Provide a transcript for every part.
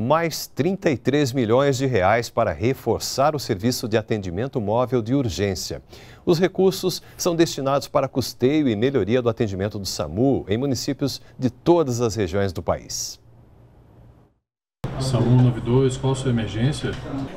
mais 33 milhões de reais para reforçar o serviço de atendimento móvel de urgência. Os recursos são destinados para custeio e melhoria do atendimento do SAMU em municípios de todas as regiões do país. São 192, qual a sua emergência?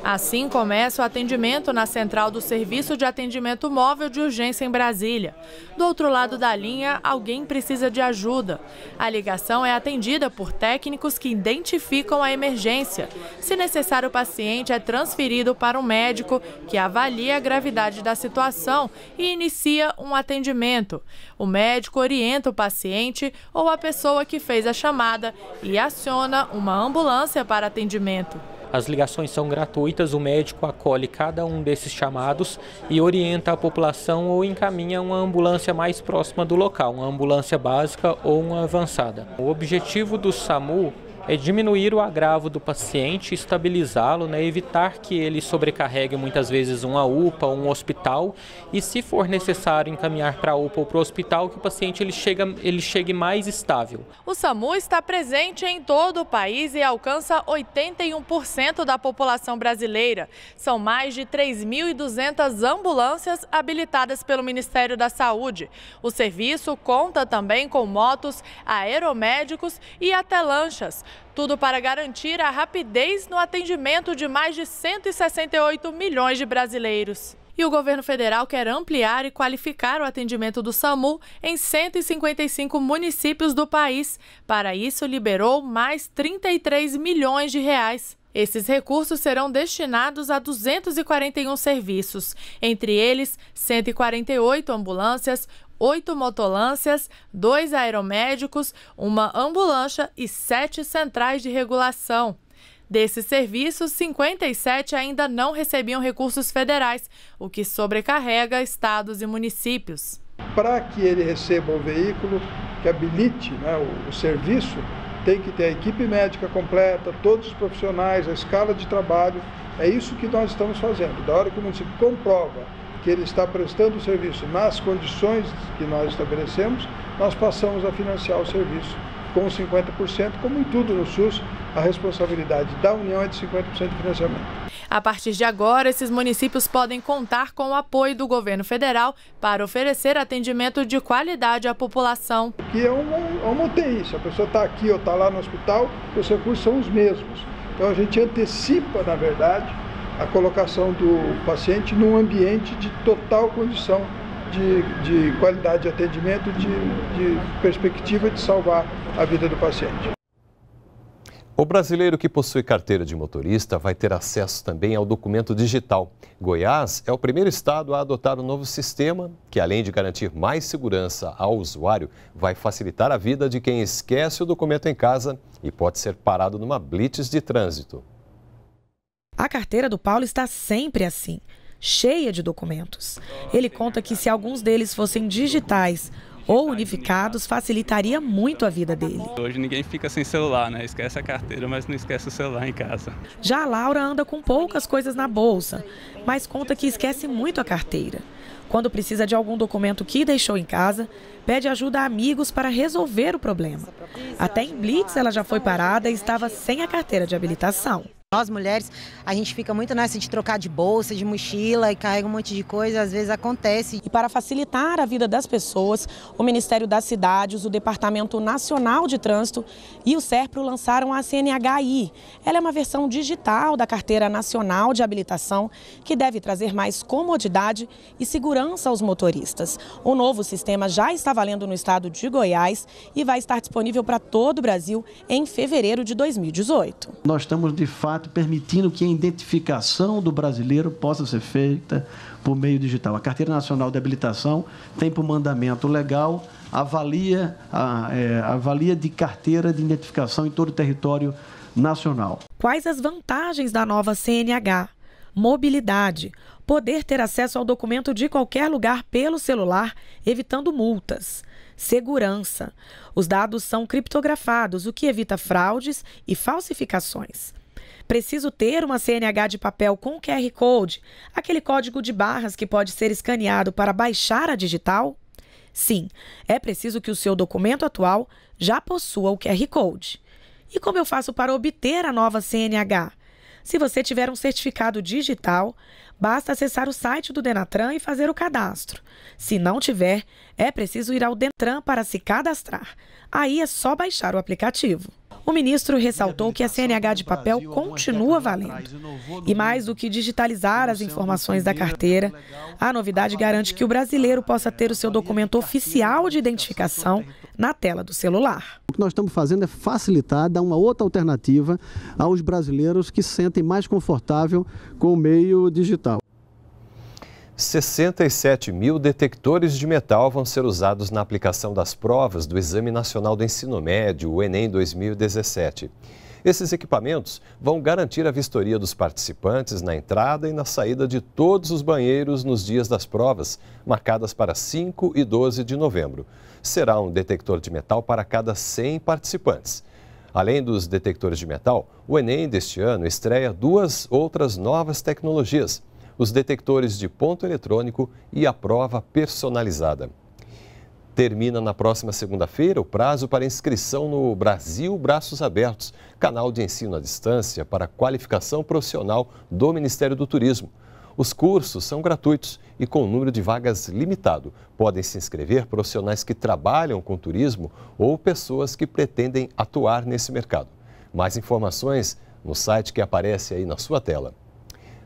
Assim começa o atendimento na central do Serviço de Atendimento Móvel de Urgência em Brasília. Do outro lado da linha, alguém precisa de ajuda. A ligação é atendida por técnicos que identificam a emergência. Se necessário, o paciente é transferido para um médico que avalia a gravidade da situação e inicia um atendimento. O médico orienta o paciente ou a pessoa que fez a chamada e aciona uma ambulância para prestar atendimento. As ligações são gratuitas, o médico acolhe cada um desses chamados e orienta a população ou encaminha uma ambulância mais próxima do local, uma ambulância básica ou uma avançada. O objetivo do SAMU é diminuir o agravo do paciente, estabilizá-lo, né, evitar que ele sobrecarregue muitas vezes uma UPA, um hospital e, se for necessário, encaminhar para a UPA ou para o hospital, que o paciente ele chega, ele chegue mais estável. O SAMU está presente em todo o país e alcança 81% da população brasileira. São mais de 3.200 ambulâncias habilitadas pelo Ministério da Saúde. O serviço conta também com motos, aeromédicos e até lanchas. Tudo para garantir a rapidez no atendimento de mais de 168 milhões de brasileiros. E o governo federal quer ampliar e qualificar o atendimento do SAMU em 155 municípios do país. Para isso, liberou mais 33 milhões de reais. Esses recursos serão destinados a 241 serviços, entre eles 148 ambulâncias, oito motolâncias, dois aeromédicos, uma ambulância e sete centrais de regulação. Desses serviços, 57 ainda não recebiam recursos federais, o que sobrecarrega estados e municípios. Para que ele receba o veículo que habilite né, o, o serviço, tem que ter a equipe médica completa, todos os profissionais, a escala de trabalho. É isso que nós estamos fazendo. Da hora que o município comprova que ele está prestando o serviço nas condições que nós estabelecemos, nós passamos a financiar o serviço com 50%, como em tudo no SUS, a responsabilidade da União é de 50% de financiamento. A partir de agora, esses municípios podem contar com o apoio do governo federal para oferecer atendimento de qualidade à população. Que é uma, é uma UTI, se a pessoa está aqui ou está lá no hospital, os recursos são os mesmos. Então a gente antecipa, na verdade, a colocação do paciente num ambiente de total condição de, de qualidade de atendimento, de, de perspectiva de salvar a vida do paciente. O brasileiro que possui carteira de motorista vai ter acesso também ao documento digital. Goiás é o primeiro estado a adotar o um novo sistema, que além de garantir mais segurança ao usuário, vai facilitar a vida de quem esquece o documento em casa e pode ser parado numa blitz de trânsito. A carteira do Paulo está sempre assim, cheia de documentos. Ele conta que se alguns deles fossem digitais ou unificados, facilitaria muito a vida dele. Hoje ninguém fica sem celular, né? Esquece a carteira, mas não esquece o celular em casa. Já a Laura anda com poucas coisas na bolsa, mas conta que esquece muito a carteira. Quando precisa de algum documento que deixou em casa, pede ajuda a amigos para resolver o problema. Até em Blitz ela já foi parada e estava sem a carteira de habilitação. Nós mulheres, a gente fica muito nessa de trocar de bolsa, de mochila e carrega um monte de coisa, às vezes acontece. E para facilitar a vida das pessoas, o Ministério das Cidades, o Departamento Nacional de Trânsito e o SERPRO lançaram a CNHI. Ela é uma versão digital da Carteira Nacional de Habilitação que deve trazer mais comodidade e segurança aos motoristas. O novo sistema já está valendo no estado de Goiás e vai estar disponível para todo o Brasil em fevereiro de 2018. Nós estamos de fato permitindo que a identificação do brasileiro possa ser feita por meio digital. A Carteira Nacional de Habilitação tem por mandamento legal avalia, a, é, avalia de carteira de identificação em todo o território nacional. Quais as vantagens da nova CNH? Mobilidade, poder ter acesso ao documento de qualquer lugar pelo celular, evitando multas. Segurança. Os dados são criptografados, o que evita fraudes e falsificações. Preciso ter uma CNH de papel com QR Code, aquele código de barras que pode ser escaneado para baixar a digital? Sim, é preciso que o seu documento atual já possua o QR Code. E como eu faço para obter a nova CNH? Se você tiver um certificado digital, basta acessar o site do Denatran e fazer o cadastro. Se não tiver, é preciso ir ao Dentran para se cadastrar. Aí é só baixar o aplicativo. O ministro ressaltou que a CNH de papel continua valendo. E mais do que digitalizar as informações da carteira, tá a novidade garante que o brasileiro possa ter o seu documento oficial de identificação na tela do celular. O que nós estamos fazendo é facilitar, dar uma outra alternativa aos brasileiros que se sentem mais confortável com o meio digital. 67 mil detectores de metal vão ser usados na aplicação das provas do Exame Nacional do Ensino Médio, o Enem 2017. Esses equipamentos vão garantir a vistoria dos participantes na entrada e na saída de todos os banheiros nos dias das provas, marcadas para 5 e 12 de novembro. Será um detector de metal para cada 100 participantes. Além dos detectores de metal, o Enem deste ano estreia duas outras novas tecnologias os detectores de ponto eletrônico e a prova personalizada. Termina na próxima segunda-feira o prazo para inscrição no Brasil Braços Abertos, canal de ensino à distância para qualificação profissional do Ministério do Turismo. Os cursos são gratuitos e com número de vagas limitado. Podem se inscrever profissionais que trabalham com turismo ou pessoas que pretendem atuar nesse mercado. Mais informações no site que aparece aí na sua tela.